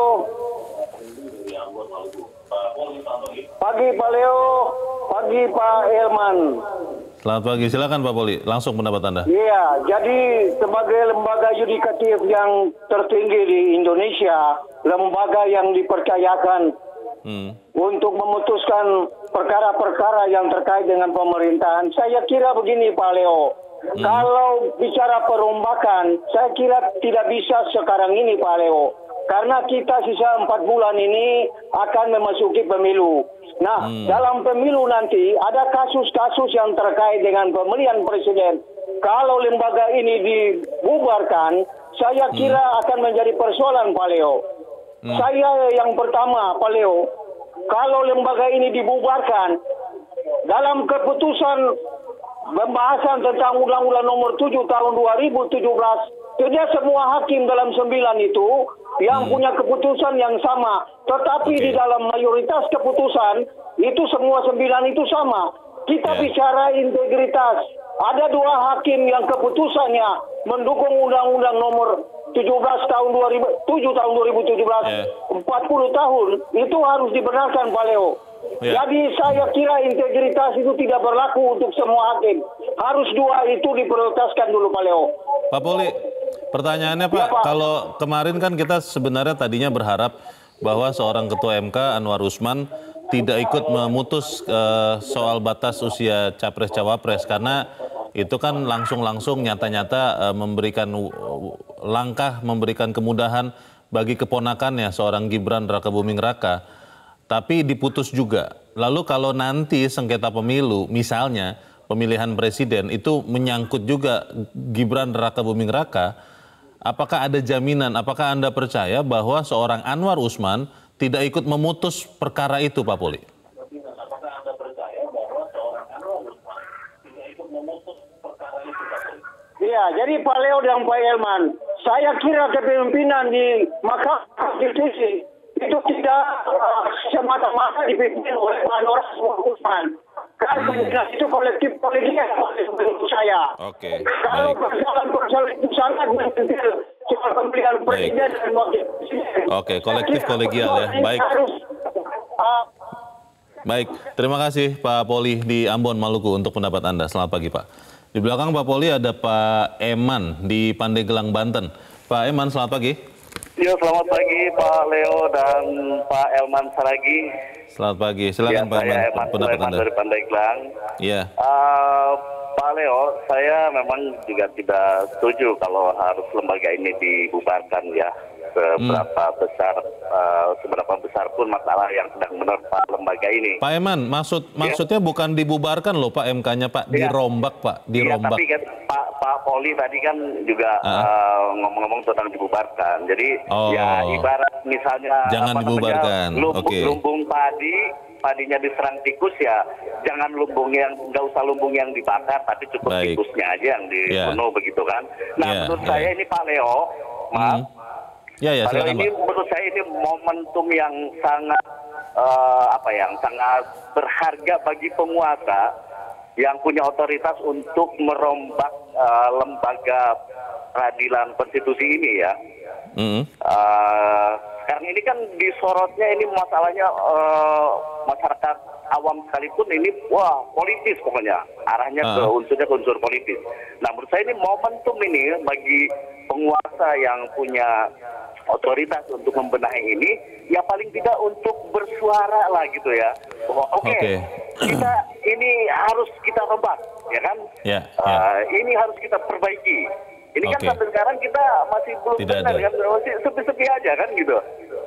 Pagi Pak Leo. Pagi Pak Elman. Selamat pagi, silakan Pak Poli, langsung pendapat Anda. Iya, jadi sebagai lembaga yudikatif yang tertinggi di Indonesia, lembaga yang dipercayakan hmm. untuk memutuskan perkara-perkara yang terkait dengan pemerintahan, saya kira begini Pak Leo, hmm. kalau bicara perombakan, saya kira tidak bisa sekarang ini Pak Leo. Karena kita sisa empat bulan ini akan memasuki pemilu. Nah, hmm. dalam pemilu nanti ada kasus-kasus yang terkait dengan pemilihan presiden. Kalau lembaga ini dibubarkan, saya hmm. kira hmm. akan menjadi persoalan Pak Hmm. Saya yang pertama, Pak Leo. kalau lembaga ini dibubarkan, dalam keputusan pembahasan tentang Undang-Undang Nomor 7 Tahun 2017 tidak semua hakim dalam sembilan itu yang hmm. punya keputusan yang sama. Tetapi okay. di dalam mayoritas keputusan itu semua sembilan itu sama. Kita yeah. bicara integritas. Ada dua hakim yang keputusannya mendukung Undang-Undang Nomor 17 tahun 2000, 7 tahun 2017, yeah. 40 tahun itu harus dibenarkan Pak Yeah. Jadi saya kira integritas itu tidak berlaku untuk semua hakim. Harus dua itu diprioritaskan dulu Pak Leo. Pak Poli, Pertanyaannya Pak, ya, Pak, kalau kemarin kan kita sebenarnya tadinya berharap bahwa seorang ketua MK Anwar Usman tidak ikut memutus uh, soal batas usia capres cawapres karena itu kan langsung-langsung nyata-nyata uh, memberikan langkah memberikan kemudahan bagi keponakannya seorang Gibran Raka Buming Raka tapi diputus juga. Lalu kalau nanti sengketa pemilu misalnya pemilihan presiden itu menyangkut juga Gibran Raka Buming Raka Apakah ada jaminan, apakah Anda percaya bahwa seorang Anwar Usman tidak ikut memutus perkara itu, Pak Poli? Iya, jadi Pak Leo dan Pak Elman, saya kira kepemimpinan di Mahkamah Konstitusi itu tidak eh, semata-mata dipimpin oleh Anwar Usman. Kalau hmm. komunikasi itu kolektif politiknya menurut saya. Oke. Okay. Kalau persoalan-persoalan itu sangat menyentil soal pemilihan presiden dan wakil presiden. Oke, okay. kolektif kolegial ya. Baik. Harus, uh, Baik, terima kasih Pak Poli di Ambon, Maluku untuk pendapat Anda. Selamat pagi Pak. Di belakang Pak Poli ada Pak Eman di Pandeglang, Banten. Pak Eman, selamat pagi. Ya, selamat pagi Pak Leo dan Pak Elman Saragi. Selamat pagi. Silakan ya, Pak saya Eman, pendapat Eman dari Pandeglang. Iya. Uh, Pak Leo, saya memang juga tidak setuju kalau harus lembaga ini dibubarkan ya seberapa hmm. besar uh, seberapa besar pun masalah yang sedang menerpa lembaga ini. Pak Eman, maksud ya. maksudnya bukan dibubarkan loh Pak MK-nya Pak, ya. dirombak Pak, iya, dirombak. Ya, tapi kan Pak Pak Poli tadi kan juga ah. eh, ngomong-ngomong uh. uh, tentang dibubarkan. Jadi ya oh. ya ibarat misalnya jangan dibubarkan. Lumbung, okay. lumbung padi padinya diserang tikus ya jangan lumbung yang nggak usah lumbung yang dibakar tapi cukup Baik. tikusnya aja yang ya. dibunuh yeah. begitu kan. Nah yeah. menurut yeah. saya ini Pak Leo maaf mm. Ya, ya, silakan, ini Pak. menurut saya ini momentum yang sangat uh, apa ya, yang sangat berharga bagi penguasa yang punya otoritas untuk merombak uh, lembaga peradilan konstitusi ini ya. Mm -hmm. uh, karena ini kan disorotnya ini masalahnya uh, masyarakat awam sekalipun ini wah politis pokoknya arahnya uh. ke unsurnya ke unsur politis. Nah menurut saya ini momentum ini bagi penguasa yang punya otoritas untuk membenahi ini ya paling tidak untuk bersuara lah gitu ya oke okay, okay. kita ini harus kita rebah ya kan yeah, ya, ya. yeah. Uh, ini harus kita perbaiki ini okay. kan sampai sekarang kita masih belum Tidak benar kan, masih sepi-sepi aja kan gitu.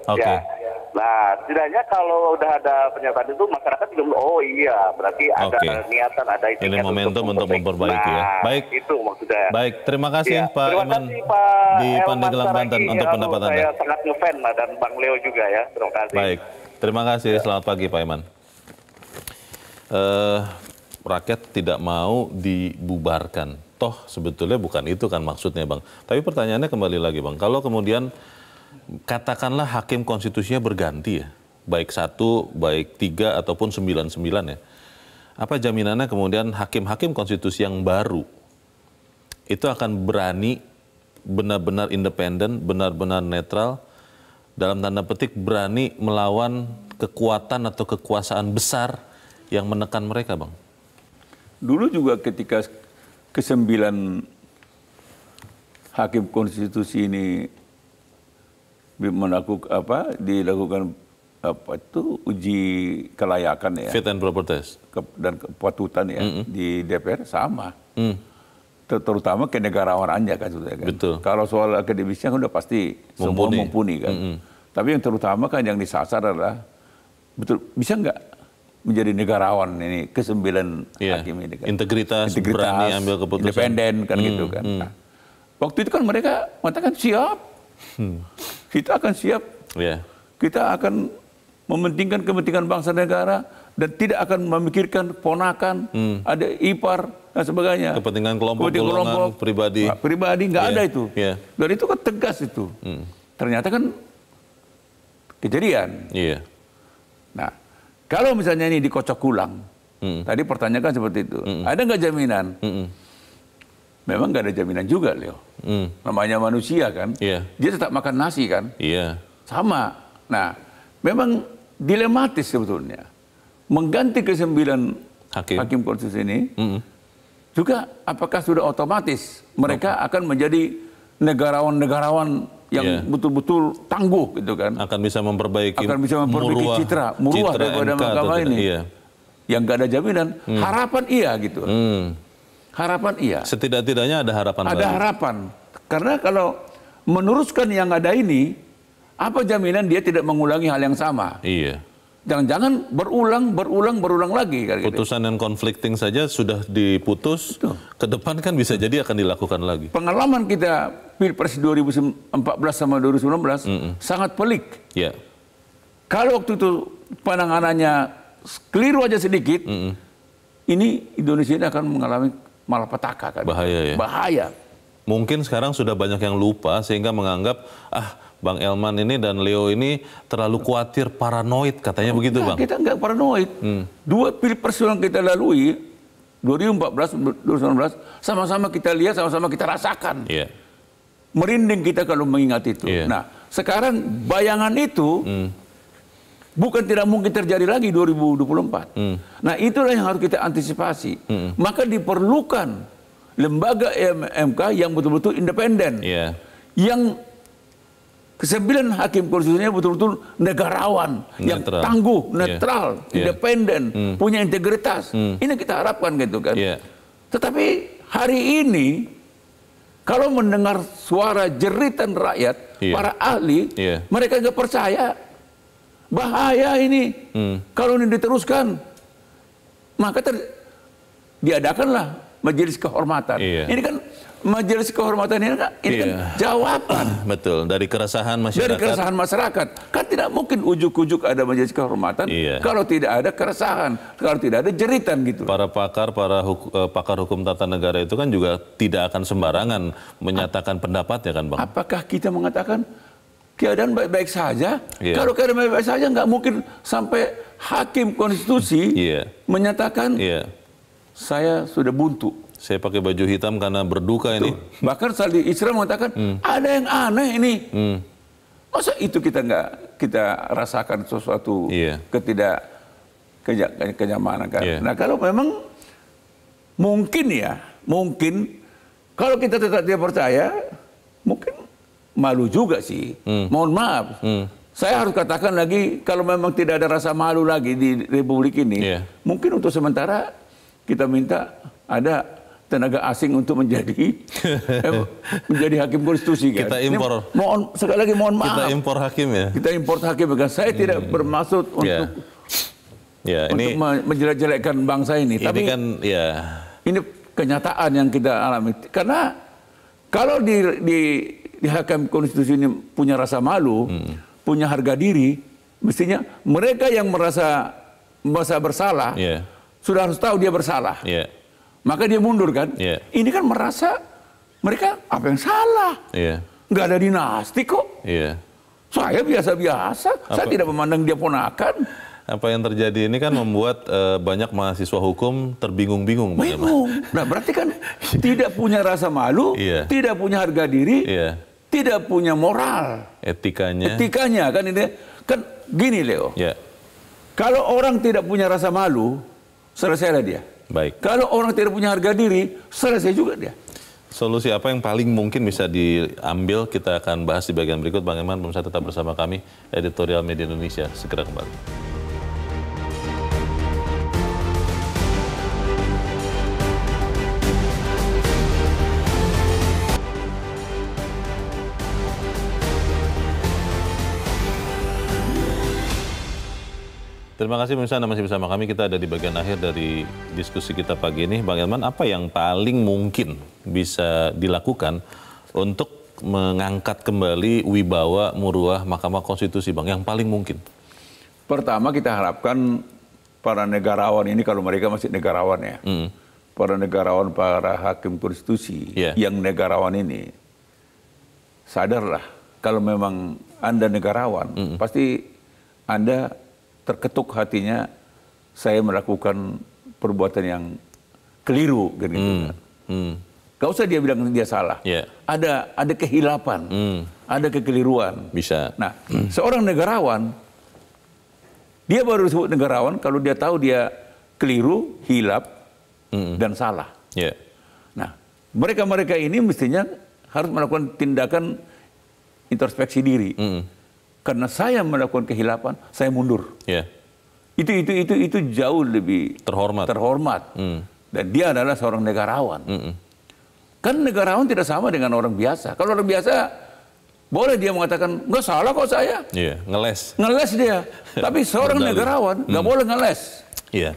Oke. Okay. Ya. Nah, setidaknya kalau udah ada pernyataan itu masyarakat juga oh iya, berarti ada okay. niatan ada itu Ini momentum untuk, untuk memperbaiki ya. nah, ya. Baik. Itu maksudnya. Baik, terima kasih ya, Pak terima Iman kasih, Pak di Pandeglang Banten ya, untuk pendapat Anda. Saya sangat ngefan dan Bang Leo juga ya. Terima kasih. Baik. Terima kasih. Ya. Selamat pagi Pak Iman. Uh, eh, rakyat tidak mau dibubarkan toh sebetulnya bukan itu kan maksudnya bang. Tapi pertanyaannya kembali lagi bang, kalau kemudian katakanlah hakim konstitusinya berganti ya, baik satu, baik tiga ataupun sembilan sembilan ya, apa jaminannya kemudian hakim-hakim konstitusi yang baru itu akan berani benar-benar independen, benar-benar netral dalam tanda petik berani melawan kekuatan atau kekuasaan besar yang menekan mereka, Bang? Dulu juga ketika kesembilan hakim konstitusi ini melakukan apa dilakukan apa itu uji kelayakan ya fit and proper test ke, dan kepatutan ya mm -hmm. di DPR sama mm. Ter terutama kenegarawanannya kan sudah kan Betul. kalau soal akademisnya kan udah pasti mumpuni. semua mumpuni kan mm -hmm. tapi yang terutama kan yang disasar adalah betul bisa nggak menjadi negarawan ini kesembilan yeah. hakim ini kan. Integritas, Integritas berani ambil keputusan. Independen kan hmm, gitu kan. Hmm. Nah, waktu itu kan mereka mengatakan siap. Hmm. Kita akan siap. Yeah. Kita akan mementingkan kepentingan bangsa negara dan tidak akan memikirkan ponakan, hmm. ada ipar dan sebagainya. Kepentingan kelompok, kepentingan kelompok, kelompok pribadi. Nah, pribadi nggak yeah. ada itu. Yeah. Dan itu kan tegas itu. Hmm. Ternyata kan kejadian. Yeah. Kalau misalnya ini dikocok ulang, mm. tadi pertanyaan seperti itu, mm. ada nggak jaminan? Mm. Memang nggak ada jaminan juga, Leo. Mm. Namanya manusia kan, yeah. dia tetap makan nasi kan, yeah. sama. Nah, memang dilematis sebetulnya. Mengganti ke sembilan hakim, hakim konstitusi ini, mm. juga apakah sudah otomatis mereka okay. akan menjadi negarawan-negarawan yang betul iya. betul-betul tangguh gitu kan. Akan bisa memperbaiki akan bisa memperbaiki muruah, citra muruah citra daripada MK mahkamah ini. Iya. Yang gak ada jaminan, hmm. harapan iya gitu. Hmm. Harapan iya. Setidak-tidaknya ada harapan. Ada lagi. harapan. Karena kalau meneruskan yang ada ini, apa jaminan dia tidak mengulangi hal yang sama? Iya. Jangan-jangan berulang, berulang, berulang lagi. Gitu. Putusan yang konflikting saja sudah diputus, Betul. ke depan kan bisa jadi akan dilakukan lagi. Pengalaman kita Pilpres 2014 sama 2019 mm -mm. sangat pelik. Yeah. Kalau waktu itu penanganannya keliru aja sedikit, mm -mm. ini Indonesia ini akan mengalami malapetaka. Kan? Bahaya ya? Bahaya. Mungkin sekarang sudah banyak yang lupa sehingga menganggap, ah Bang Elman ini dan Leo ini terlalu khawatir paranoid katanya begitu enggak, Bang. Kita nggak paranoid. Hmm. Dua pilpres yang kita lalui 2014 2019 sama-sama kita lihat sama-sama kita rasakan. Yeah. Merinding kita kalau mengingat itu. Yeah. Nah, sekarang bayangan itu hmm. bukan tidak mungkin terjadi lagi 2024. Hmm. Nah, itulah yang harus kita antisipasi. Hmm. Maka diperlukan lembaga MMK yang betul-betul independen. Yeah. Yang kesembilan hakim konstitusinya betul-betul negarawan netral. yang tangguh, iya. netral, yeah. independen, yeah. Hmm. punya integritas. Mm. Ini kita harapkan gitu kan. Yeah. Tetapi hari ini kalau mendengar suara jeritan rakyat, yeah. para ahli, yeah. mereka nggak percaya. Bahaya ini. Mm. Kalau ini diteruskan, maka ter diadakanlah majelis kehormatan. Yeah. Ini kan majelis kehormatan ini kan, ini yeah. kan iya. jawaban. Betul, dari keresahan masyarakat. Dari keresahan masyarakat. Kan tidak mungkin ujuk-ujuk ada majelis kehormatan iya. kalau tidak ada keresahan, kalau tidak ada jeritan gitu. Para pakar, para huk, eh, pakar hukum tata negara itu kan juga tidak akan sembarangan menyatakan pendapat ya kan Bang? Apakah kita mengatakan keadaan baik-baik saja? Iya. Kalau keadaan baik-baik saja nggak mungkin sampai hakim konstitusi iya. menyatakan iya saya sudah buntu. Saya pakai baju hitam karena berduka ini. Bahkan saat di Israel mengatakan hmm. ada yang aneh ini. Hmm. Masa itu kita nggak kita rasakan sesuatu yeah. ketidak kenyamanan kan? Yeah. Nah kalau memang mungkin ya, mungkin kalau kita tetap tidak percaya, mungkin malu juga sih. Hmm. Mohon maaf. Hmm. Saya harus katakan lagi, kalau memang tidak ada rasa malu lagi di Republik ini, yeah. mungkin untuk sementara kita minta ada tenaga asing untuk menjadi eh, menjadi hakim konstitusi kan. Kita impor. Ini, mohon sekali lagi mohon maaf. Kita impor hakim ya. Kita impor hakim kan. Saya hmm. tidak bermaksud untuk yeah. Ya, untuk ya, ini, menjelek bangsa ini. ini Tapi kan ya. Ini kenyataan yang kita alami. Karena kalau di di di hakim konstitusi ini punya rasa malu, hmm. punya harga diri, mestinya mereka yang merasa merasa bersalah yeah sudah harus tahu dia bersalah. Yeah. Maka dia mundur kan. Yeah. Ini kan merasa mereka apa yang salah? Yeah. Nggak ada dinasti kok. Yeah. Saya biasa-biasa. Saya tidak memandang dia ponakan. Apa yang terjadi ini kan membuat uh, banyak mahasiswa hukum terbingung-bingung. Bingung. Nah berarti kan tidak punya rasa malu, yeah. tidak punya harga diri, yeah. tidak punya moral. Etikanya. Etikanya kan ini kan gini Leo. Yeah. Kalau orang tidak punya rasa malu, selesailah dia. Baik. Kalau orang tidak punya harga diri, selesai juga dia. Solusi apa yang paling mungkin bisa diambil kita akan bahas di bagian berikut. Bang Eman, pemirsa tetap bersama kami, editorial media Indonesia. Segera kembali. Terima kasih pemirsa Anda masih bersama kami. Kita ada di bagian akhir dari diskusi kita pagi ini. Bang Elman, apa yang paling mungkin bisa dilakukan untuk mengangkat kembali wibawa muruah Mahkamah Konstitusi, Bang? Yang paling mungkin? Pertama kita harapkan para negarawan ini kalau mereka masih negarawan ya. Mm. Para negarawan, para hakim konstitusi yeah. yang negarawan ini sadarlah kalau memang Anda negarawan, mm. pasti Anda terketuk hatinya saya melakukan perbuatan yang keliru gitu. Hmm. Kan. Hmm. Gak usah dia bilang dia salah. Yeah. Ada ada kehilapan, hmm. ada kekeliruan. Bisa. Nah, hmm. seorang negarawan dia baru disebut negarawan kalau dia tahu dia keliru, hilap, hmm. dan salah. Yeah. Nah, mereka-mereka ini mestinya harus melakukan tindakan introspeksi diri. Hmm karena saya melakukan kehilapan, saya mundur. Yeah. Itu itu itu itu jauh lebih terhormat. Terhormat. Mm. Dan dia adalah seorang negarawan. Mm -mm. Kan negarawan tidak sama dengan orang biasa. Kalau orang biasa boleh dia mengatakan nggak salah kok saya. Iya, yeah, ngeles. Ngeles dia. Tapi seorang negarawan nggak mm. boleh ngeles. Iya. Yeah.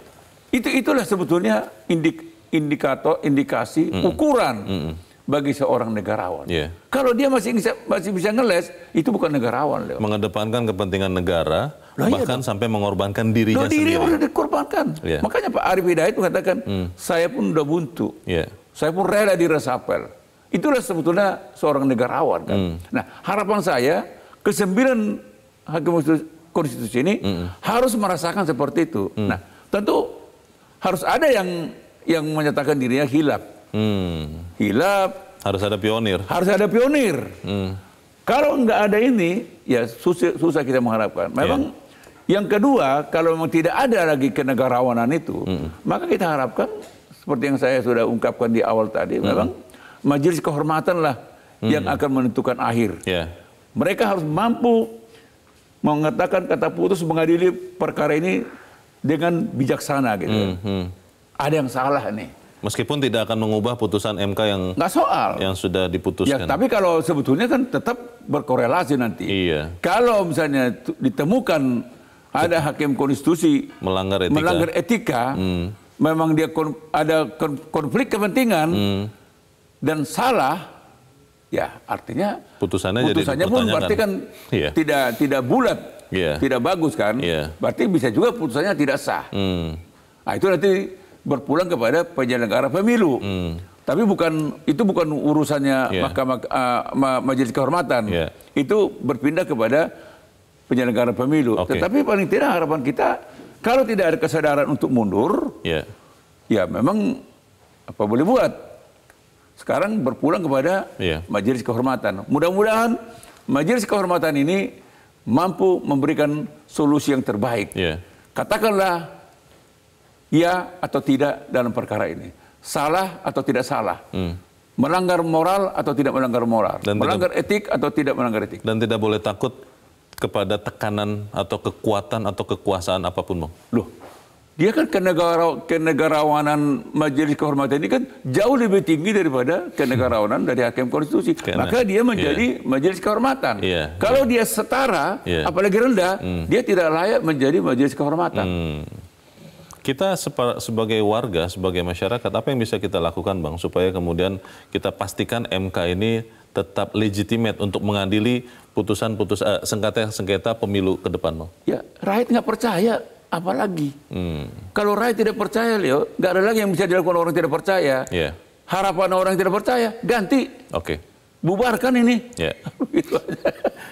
Itu itulah sebetulnya indik, indikator indikasi mm -mm. ukuran. Mm -mm bagi seorang negarawan. Yeah. Kalau dia masih bisa, masih bisa ngeles, itu bukan negarawan. Leo. Mengedepankan kepentingan negara, nah, bahkan iya, sampai mengorbankan dirinya loh, diri sendiri. Diri sudah dikorbankan. Yeah. Makanya Pak Arif Hidayat mengatakan, hmm. saya pun udah buntu. Yeah. Saya pun rela diresapel. Itulah sebetulnya seorang negarawan. Kan? Hmm. Nah, harapan saya, kesembilan hakim konstitusi ini hmm. harus merasakan seperti itu. Hmm. Nah, tentu harus ada yang yang menyatakan dirinya hilap. Hmm. Hilap. Harus ada pionir. Harus ada pionir. Hmm. Kalau nggak ada ini, ya susah, susah kita mengharapkan. Memang yeah. yang kedua, kalau memang tidak ada lagi kenegarawanan itu, hmm. maka kita harapkan seperti yang saya sudah ungkapkan di awal tadi, hmm. memang majelis kehormatan lah hmm. yang akan menentukan akhir. Yeah. Mereka harus mampu mengatakan kata putus mengadili perkara ini dengan bijaksana gitu. Hmm. Hmm. Ada yang salah nih. Meskipun tidak akan mengubah putusan MK yang nggak soal yang sudah ya, diputuskan. Ya, tapi kalau sebetulnya kan tetap berkorelasi nanti. Iya. Kalau misalnya ditemukan ada hakim konstitusi melanggar etika, melanggar etika hmm. memang dia kon ada konflik kepentingan hmm. dan salah, ya artinya putusannya, putusannya jadi pun berarti kan iya. tidak tidak bulat yeah. tidak bagus kan, yeah. berarti bisa juga putusannya tidak sah. Hmm. Nah itu nanti berpulang kepada penyelenggara pemilu. Hmm. Tapi bukan itu bukan urusannya yeah. Mahkamah uh, Majelis Kehormatan. Yeah. Itu berpindah kepada penyelenggara pemilu. Okay. Tetapi paling tidak harapan kita kalau tidak ada kesadaran untuk mundur, yeah. ya memang apa boleh buat. Sekarang berpulang kepada yeah. Majelis Kehormatan. Mudah-mudahan Majelis Kehormatan ini mampu memberikan solusi yang terbaik. Yeah. Katakanlah ya atau tidak dalam perkara ini, salah atau tidak salah, hmm. melanggar moral atau tidak melanggar moral, dan melanggar tidak, etik atau tidak melanggar etik. Dan tidak boleh takut kepada tekanan atau kekuatan atau kekuasaan apapun, Bang. Loh, dia kan kenegara, kenegarawanan Majelis Kehormatan ini kan jauh lebih tinggi daripada kenegarawanan dari Hakim Konstitusi. Kena. Maka dia menjadi yeah. Majelis Kehormatan. Yeah. Kalau yeah. dia setara, yeah. apalagi rendah, mm. dia tidak layak menjadi Majelis Kehormatan. Mm kita sebagai warga, sebagai masyarakat, apa yang bisa kita lakukan Bang supaya kemudian kita pastikan MK ini tetap legitimate untuk mengadili putusan putusan uh, eh, sengketa sengketa pemilu ke depan Bang? Ya, rakyat nggak percaya apalagi. Hmm. Kalau rakyat tidak percaya, Leo, nggak ada lagi yang bisa dilakukan orang tidak percaya. Yeah. Harapan orang tidak percaya, ganti. Oke. Okay. Bubarkan ini. Yeah. Gitu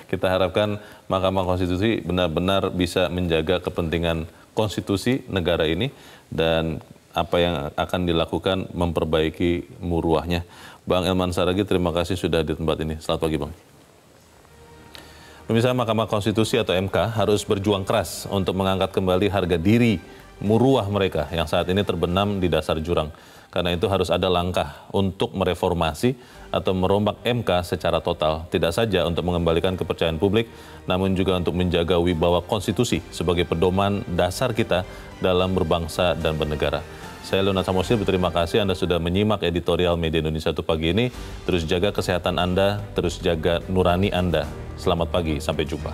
kita harapkan Mahkamah Konstitusi benar-benar bisa menjaga kepentingan konstitusi negara ini dan apa yang akan dilakukan memperbaiki muruahnya. Bang Elman Saragi, terima kasih sudah di tempat ini. Selamat pagi, Bang. Pemirsa Mahkamah Konstitusi atau MK harus berjuang keras untuk mengangkat kembali harga diri muruah mereka yang saat ini terbenam di dasar jurang. Karena itu harus ada langkah untuk mereformasi atau merombak MK secara total, tidak saja untuk mengembalikan kepercayaan publik, namun juga untuk menjaga wibawa konstitusi sebagai pedoman dasar kita dalam berbangsa dan bernegara. Saya Luna Samosir, berterima kasih Anda sudah menyimak editorial Media Indonesia satu pagi ini. Terus jaga kesehatan Anda, terus jaga nurani Anda. Selamat pagi, sampai jumpa.